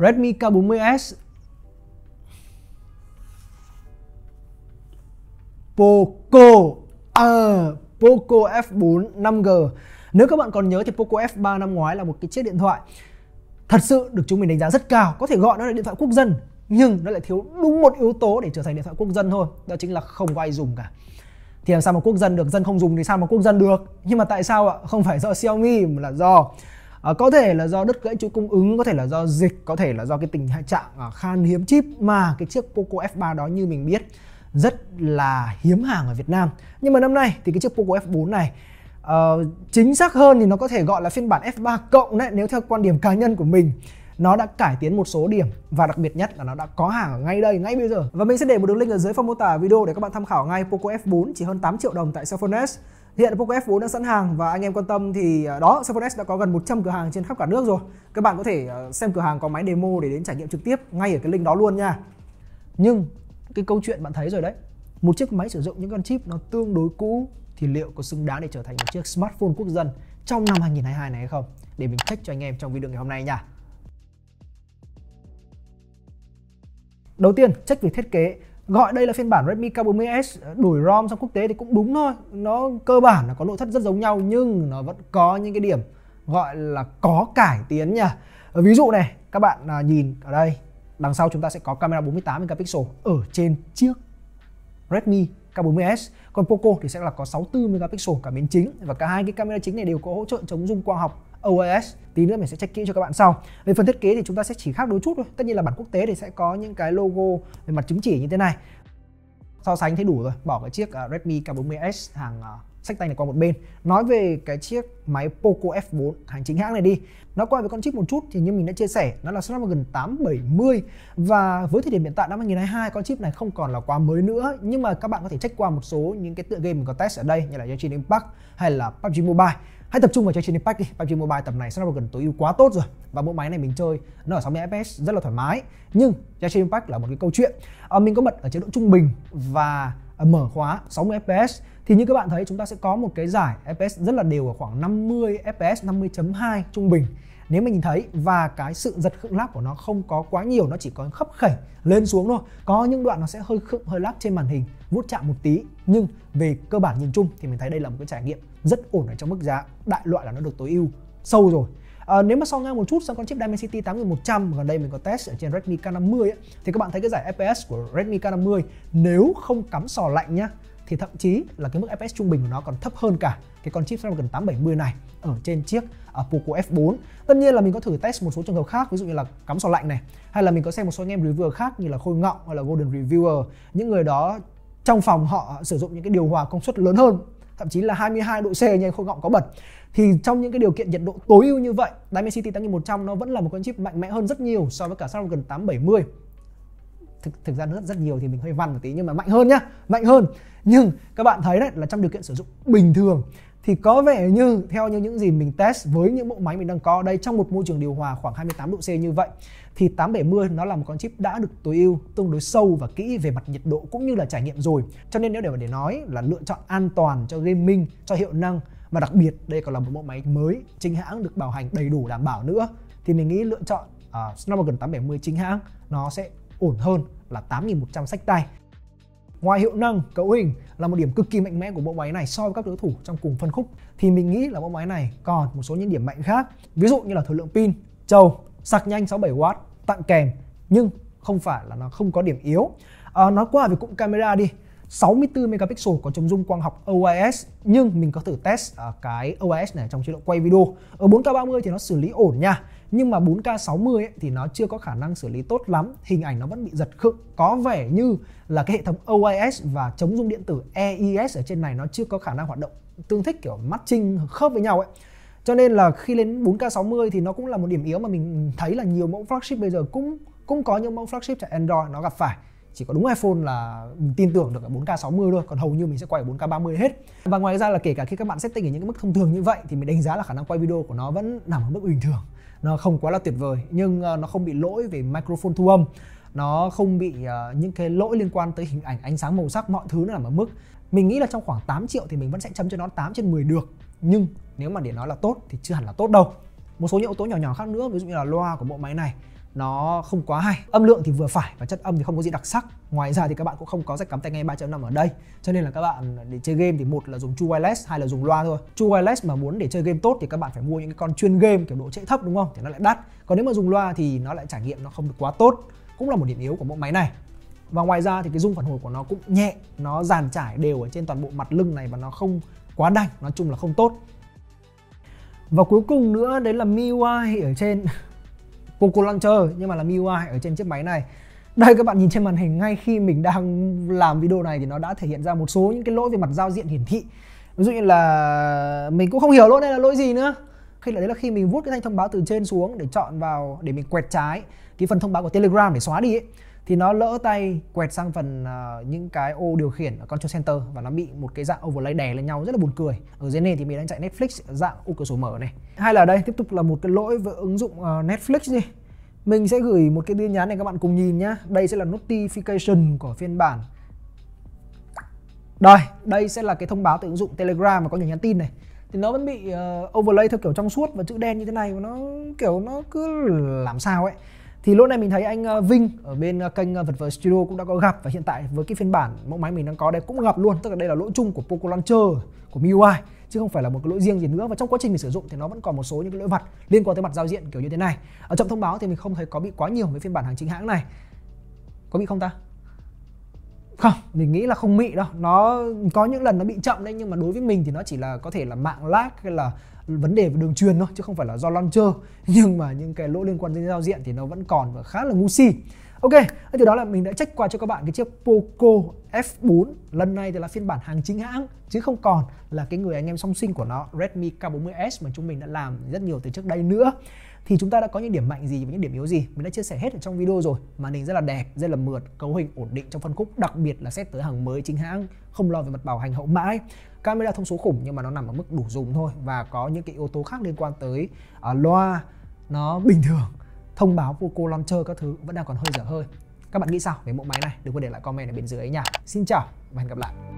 Redmi K40s Poco à, Poco F4 5G Nếu các bạn còn nhớ thì Poco F3 năm ngoái là một cái chiếc điện thoại Thật sự được chúng mình đánh giá rất cao Có thể gọi nó là điện thoại quốc dân Nhưng nó lại thiếu đúng một yếu tố để trở thành điện thoại quốc dân thôi Đó chính là không có ai dùng cả Thì làm sao mà quốc dân được, dân không dùng thì sao mà quốc dân được Nhưng mà tại sao ạ? Không phải do Xiaomi mà là do à, có thể là do đứt gãy chuỗi cung ứng có thể là do dịch có thể là do cái tình trạng à, khan hiếm chip mà cái chiếc Poco F3 đó như mình biết rất là hiếm hàng ở Việt Nam nhưng mà năm nay thì cái chiếc Poco F4 này Uh, chính xác hơn thì nó có thể gọi là phiên bản F3 cộng đấy nếu theo quan điểm cá nhân của mình nó đã cải tiến một số điểm và đặc biệt nhất là nó đã có hàng ở ngay đây ngay bây giờ và mình sẽ để một đường link ở dưới phần mô tả video để các bạn tham khảo ngay Poco F4 chỉ hơn 8 triệu đồng tại Cellphone S Hiện Poco F4 đã sẵn hàng và anh em quan tâm thì à, đó, Sephora đã có gần 100 cửa hàng trên khắp cả nước rồi. Các bạn có thể à, xem cửa hàng có máy demo để đến trải nghiệm trực tiếp ngay ở cái link đó luôn nha. Nhưng cái câu chuyện bạn thấy rồi đấy, một chiếc máy sử dụng những con chip nó tương đối cũ thì liệu có xứng đáng để trở thành một chiếc smartphone quốc dân trong năm 2022 này hay không? Để mình check cho anh em trong video ngày hôm nay nha. Đầu tiên, check về thiết kế gọi đây là phiên bản Redmi K40s đổi ROM sang quốc tế thì cũng đúng thôi nó cơ bản là có nội thất rất giống nhau nhưng nó vẫn có những cái điểm gọi là có cải tiến nha ờ, ví dụ này các bạn à, nhìn ở đây đằng sau chúng ta sẽ có camera 48 megapixel ở trên chiếc Redmi K40s còn Poco thì sẽ là có 64 megapixel cả miếng chính và cả hai cái camera chính này đều có hỗ trợ chống rung quang học OAS tí nữa mình sẽ check kỹ cho các bạn sau về phần thiết kế thì chúng ta sẽ chỉ khác đôi chút thôi tất nhiên là bản quốc tế thì sẽ có những cái logo về mặt chứng chỉ như thế này so sánh thấy đủ rồi bỏ cái chiếc à, Redmi K40s hàng à, sách tay này qua một bên nói về cái chiếc máy Poco F4 hàng chính hãng này đi nó qua với con chip một chút thì như mình đã chia sẻ nó là Snapdragon 870 và với thời điểm hiện tại năm 2022 con chip này không còn là quá mới nữa nhưng mà các bạn có thể check qua một số những cái tựa game mình có test ở đây như là Genshin Impact hay là PUBG Mobile hãy tập trung vào chơi trên Impact đi PUBG Mobile tầm này Snapdragon tối ưu quá tốt rồi và bộ máy này mình chơi nó ở 60 fps rất là thoải mái nhưng chơi trên Impact là một cái câu chuyện à, mình có bật ở chế độ trung bình và ờ, mở khóa 60 fps thì như các bạn thấy chúng ta sẽ có một cái giải fps rất là đều ở khoảng 50 fps 50.2 trung bình nếu mình nhìn thấy và cái sự giật khựng lắc của nó không có quá nhiều nó chỉ có khấp khẩy lên xuống thôi có những đoạn nó sẽ hơi khựng hơi lắc trên màn hình vút chạm một tí nhưng về cơ bản nhìn chung thì mình thấy đây là một cái trải nghiệm rất ổn ở trong mức giá đại loại là nó được tối ưu sâu rồi À, nếu mà so ngang một chút sang con chip Dimensity 8100 gần đây mình có test ở trên Redmi K50 ấy, thì các bạn thấy cái giải FPS của Redmi K50 nếu không cắm sò lạnh nhá thì thậm chí là cái mức fps trung bình của nó còn thấp hơn cả cái con chip Snapdragon 870 này ở trên chiếc uh, Poco F4. Tất nhiên là mình có thử test một số trường hợp khác, ví dụ như là cắm sò lạnh này, hay là mình có xem một số anh em reviewer khác như là Khôi Ngọng hay là Golden Reviewer, những người đó trong phòng họ sử dụng những cái điều hòa công suất lớn hơn thậm chí là 22 độ C như anh Khôi Ngọng có bật thì trong những cái điều kiện nhiệt độ tối ưu như vậy Dimensity 8100 nó vẫn là một con chip mạnh mẽ hơn rất nhiều so với cả Snapdragon 870 thực, thực ra rất rất nhiều thì mình hơi văn một tí nhưng mà mạnh hơn nhá mạnh hơn nhưng các bạn thấy đấy là trong điều kiện sử dụng bình thường thì có vẻ như theo như những gì mình test với những bộ máy mình đang có đây trong một môi trường điều hòa khoảng 28 độ C như vậy thì 870 nó là một con chip đã được tối ưu tương đối sâu và kỹ về mặt nhiệt độ cũng như là trải nghiệm rồi cho nên nếu để mà để nói là lựa chọn an toàn cho gaming cho hiệu năng và đặc biệt đây còn là một bộ máy mới chính hãng được bảo hành đầy đủ đảm bảo nữa thì mình nghĩ lựa chọn uh, Snapdragon 870 chính hãng nó sẽ ổn hơn là 8.100 sách tay. Ngoài hiệu năng, cấu hình là một điểm cực kỳ mạnh mẽ của mẫu máy này so với các đối thủ trong cùng phân khúc thì mình nghĩ là mẫu máy này còn một số những điểm mạnh khác. Ví dụ như là thời lượng pin, trầu, sạc nhanh 67W tặng kèm nhưng không phải là nó không có điểm yếu. À, nói qua về cụm camera đi 64 megapixel có chống rung quang học OIS nhưng mình có thử test à, cái OIS này trong chế độ quay video. Ở 4K 30 thì nó xử lý ổn nha. Nhưng mà 4K 60 ấy, thì nó chưa có khả năng xử lý tốt lắm, hình ảnh nó vẫn bị giật khựng. Có vẻ như là cái hệ thống OIS và chống rung điện tử EIS ở trên này nó chưa có khả năng hoạt động tương thích kiểu matching khớp với nhau ấy. Cho nên là khi lên 4K 60 thì nó cũng là một điểm yếu mà mình thấy là nhiều mẫu flagship bây giờ cũng cũng có những mẫu flagship chạy Android nó gặp phải chỉ có đúng iPhone là mình tin tưởng được ở 4K 60 thôi còn hầu như mình sẽ quay ở 4K 30 hết và ngoài ra là kể cả khi các bạn setting ở những cái mức thông thường như vậy thì mình đánh giá là khả năng quay video của nó vẫn nằm ở mức bình thường nó không quá là tuyệt vời nhưng ờ, nó không bị lỗi về microphone thu âm nó không bị uh, những cái lỗi liên quan tới hình ảnh ánh sáng màu sắc mọi thứ nó nằm ở mức mình nghĩ là trong khoảng 8 triệu thì mình vẫn sẽ chấm cho nó 8 trên 10 được nhưng nếu mà để nói là tốt thì chưa hẳn là tốt đâu một số những yếu tố nhỏ nhỏ khác nữa ví dụ như là loa của bộ máy này nó không quá hay âm lượng thì vừa phải và chất âm thì không có gì đặc sắc ngoài ra thì các bạn cũng không có rách cắm tai nghe 3.5 ở đây cho nên là các bạn để chơi game thì một là dùng chu wireless hai là dùng loa thôi chu wireless mà muốn để chơi game tốt thì các bạn phải mua những cái con chuyên game kiểu độ trễ thấp đúng không thì nó lại đắt còn nếu mà dùng loa thì nó lại trải nghiệm nó không được quá tốt cũng là một điểm yếu của mẫu máy này và ngoài ra thì cái dung phản hồi của nó cũng nhẹ nó dàn trải đều ở trên toàn bộ mặt lưng này và nó không quá đành nói chung là không tốt và cuối cùng nữa đấy là MIUI ở trên Coco Launcher nhưng mà là MIUI ở trên chiếc máy này đây các bạn nhìn trên màn hình ngay khi mình đang làm video này thì nó đã thể hiện ra một số những cái lỗi về mặt giao diện hiển thị ví dụ như là mình cũng không hiểu lỗi này là lỗi gì nữa khi là đấy là khi mình vuốt cái thanh thông báo từ trên xuống để chọn vào để mình quẹt trái cái phần thông báo của telegram để xóa đi ấy thì nó lỡ tay quẹt sang phần uh, những cái ô điều khiển ở control center và nó bị một cái dạng overlay đè lên nhau rất là buồn cười ở dưới nền thì mình đang chạy Netflix dạng ô cửa sổ mở này hay là đây tiếp tục là một cái lỗi với ứng dụng uh, Netflix đi mình sẽ gửi một cái tin nhắn này các bạn cùng nhìn nhá đây sẽ là notification của phiên bản đây đây sẽ là cái thông báo từ ứng dụng Telegram mà có những nhắn tin này thì nó vẫn bị uh, overlay theo kiểu trong suốt và chữ đen như thế này mà nó kiểu nó cứ làm sao ấy thì lỗi này mình thấy anh ờ, Vinh ở bên ờ, kênh ờ, vật vờ studio cũng đã có gặp và hiện tại với cái phiên bản mẫu máy mình đang có đây cũng gặp luôn tức là đây là lỗi chung của Poco Launcher của MIUI chứ không phải là một cái lỗi riêng gì nữa và trong quá trình mình sử dụng thì nó vẫn còn một số những cái lỗi vặt liên quan tới mặt giao diện kiểu như thế này ở trong thông báo thì mình không thấy có bị quá nhiều với phiên bản hàng chính hãng này có bị không ta không mình nghĩ là không mị đâu nó có những lần nó bị chậm đấy nhưng mà đối với mình thì nó chỉ là có thể là mạng lag hay là vấn đề về đường truyền thôi chứ không phải là do launcher nhưng mà những cái lỗi liên quan đến giao diện thì nó vẫn còn và khá là ngu si Ok, từ đó là mình đã trách qua cho các bạn cái chiếc Poco F4 lần này thì là phiên bản hàng chính hãng chứ không còn là cái người anh em song sinh của nó Redmi K40s mà chúng mình đã làm rất nhiều từ trước đây nữa thì chúng ta đã có những điểm mạnh gì và những điểm yếu gì mình đã chia sẻ hết ở trong video rồi màn hình rất là đẹp rất là mượt cấu hình ổn định trong phân khúc đặc biệt là xét tới hàng mới chính hãng không lo về mặt bảo hành hậu mãi camera thông số khủng nhưng mà nó nằm ở mức đủ dùng thôi và có những cái yếu tố khác liên quan tới uh, loa nó bình thường thông báo vô cô launcher các thứ vẫn đang còn hơi dở hơi các bạn nghĩ sao về mẫu máy này đừng quên để lại comment ở bên dưới ấy nha xin chào và hẹn gặp lại